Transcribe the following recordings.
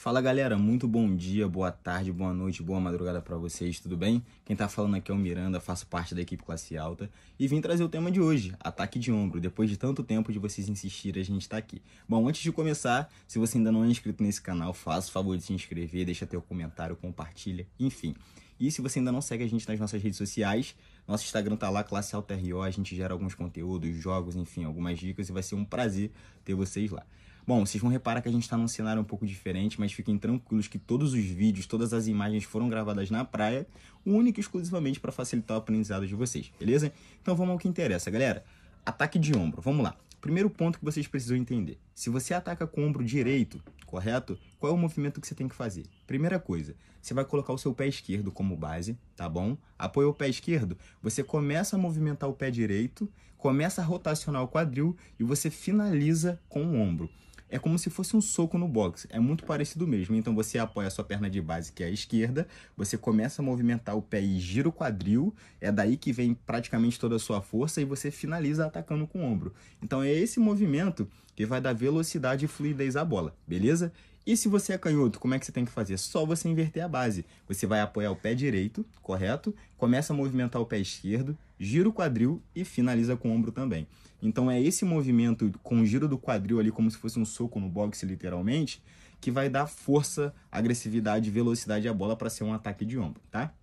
Fala galera, muito bom dia, boa tarde, boa noite, boa madrugada para vocês, tudo bem? Quem tá falando aqui é o Miranda, faço parte da equipe Classe Alta e vim trazer o tema de hoje, ataque de ombro. Depois de tanto tempo de vocês insistirem, a gente tá aqui. Bom, antes de começar, se você ainda não é inscrito nesse canal, faça o favor de se inscrever, deixa teu comentário, compartilha, enfim. E se você ainda não segue a gente nas nossas redes sociais, nosso Instagram tá lá, Classe Alta RO, a gente gera alguns conteúdos, jogos, enfim, algumas dicas e vai ser um prazer ter vocês lá. Bom, vocês vão reparar que a gente está num cenário um pouco diferente, mas fiquem tranquilos que todos os vídeos, todas as imagens foram gravadas na praia, única e exclusivamente para facilitar o aprendizado de vocês, beleza? Então vamos ao que interessa, galera. Ataque de ombro, vamos lá. Primeiro ponto que vocês precisam entender. Se você ataca com o ombro direito, correto? Qual é o movimento que você tem que fazer? Primeira coisa, você vai colocar o seu pé esquerdo como base, tá bom? Apoia o pé esquerdo, você começa a movimentar o pé direito, começa a rotacionar o quadril e você finaliza com o ombro é como se fosse um soco no boxe, é muito parecido mesmo. Então você apoia a sua perna de base, que é a esquerda, você começa a movimentar o pé e gira o quadril, é daí que vem praticamente toda a sua força e você finaliza atacando com o ombro. Então é esse movimento que vai dar velocidade e fluidez à bola, beleza? E se você é canhoto, como é que você tem que fazer? Só você inverter a base. Você vai apoiar o pé direito, correto? Começa a movimentar o pé esquerdo, gira o quadril e finaliza com o ombro também. Então é esse movimento com o giro do quadril ali, como se fosse um soco no boxe, literalmente, que vai dar força, agressividade e velocidade à bola para ser um ataque de ombro, tá?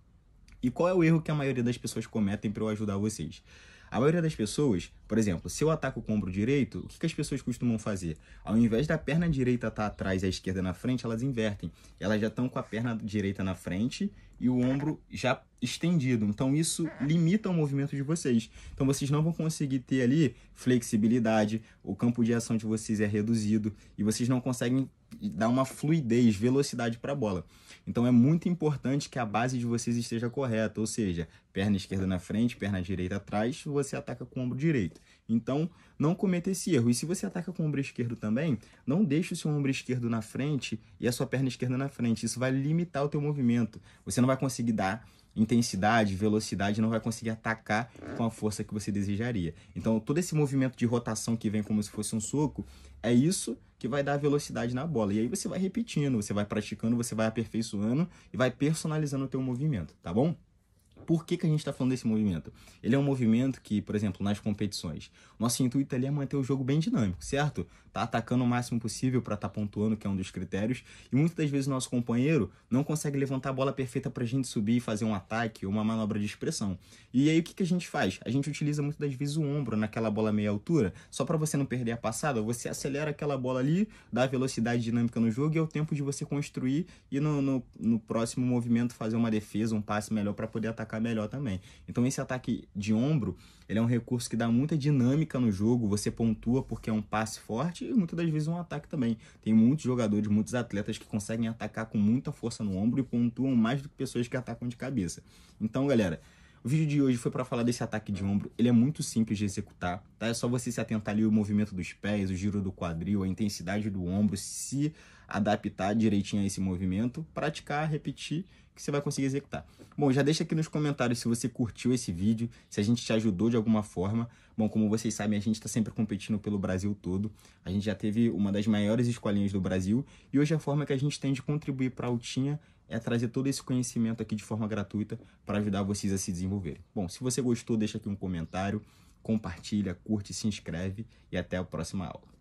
E qual é o erro que a maioria das pessoas cometem para eu ajudar vocês? A maioria das pessoas, por exemplo, se eu ataco com o ombro direito, o que, que, as pessoas costumam fazer? Ao invés da perna direita estar tá atrás e a esquerda na frente, elas invertem. Elas já estão com a perna direita na frente e o ombro já estendido. Então isso limita o movimento de vocês. Então vocês não vão conseguir ter ali flexibilidade, o campo de ação de vocês é reduzido e vocês não conseguem dá uma fluidez, velocidade para a bola. Então é muito importante que a base de vocês esteja correta, ou seja, perna esquerda na frente, perna direita atrás, você ataca com o ombro direito. Então não cometa esse erro. E se você ataca com o ombro esquerdo também, não deixe o seu ombro esquerdo na frente e a sua perna esquerda na frente. Isso vai limitar o teu movimento. Você não vai conseguir dar intensidade, velocidade, não vai conseguir atacar com a força que você desejaria. Então, todo esse movimento de rotação que vem como se fosse um soco, é isso que vai dar velocidade na bola. E aí você vai repetindo, você vai praticando, você vai aperfeiçoando e vai personalizando o teu movimento, tá bom? Por que, que a gente está falando desse movimento? Ele é um movimento que, por exemplo, nas competições, nosso intuito ali é manter o jogo bem dinâmico, certo? Tá atacando o máximo possível para estar tá pontuando, que é um dos critérios. E muitas das vezes o nosso companheiro não consegue levantar a bola perfeita para a gente subir e fazer um ataque ou uma manobra de expressão. E aí o que, que a gente faz? A gente utiliza muitas das vezes o ombro naquela bola meia altura, só para você não perder a passada. Você acelera aquela bola ali, dá velocidade dinâmica no jogo e é o tempo de você construir e no, no, no próximo movimento fazer uma defesa, um passe melhor para poder atacar atacar melhor também. Então esse ataque de ombro, ele é um recurso que dá muita dinâmica no jogo, você pontua porque é um passe forte e muitas das vezes um ataque também. Tem muitos jogadores, muitos atletas que conseguem atacar com muita força no ombro e pontuam mais do que pessoas que atacam de cabeça. Então, galera, o vídeo de hoje foi para falar desse ataque de ombro. Ele é muito simples de executar, tá? É só você se atentar ali o movimento dos pés, o giro do quadril, a intensidade do ombro, se adaptar direitinho a esse movimento, praticar, repetir, que você vai conseguir executar. Bom, já deixa aqui nos comentários se você curtiu esse vídeo, se a gente te ajudou de alguma forma. Bom, como vocês sabem, a gente está sempre competindo pelo Brasil todo. A gente já teve uma das maiores escolinhas do Brasil e hoje a forma que a gente tem de contribuir para a Altinha é trazer todo esse conhecimento aqui de forma gratuita para ajudar vocês a se desenvolverem. Bom, se você gostou, deixa aqui um comentário, compartilha, curte, se inscreve e até a próxima aula.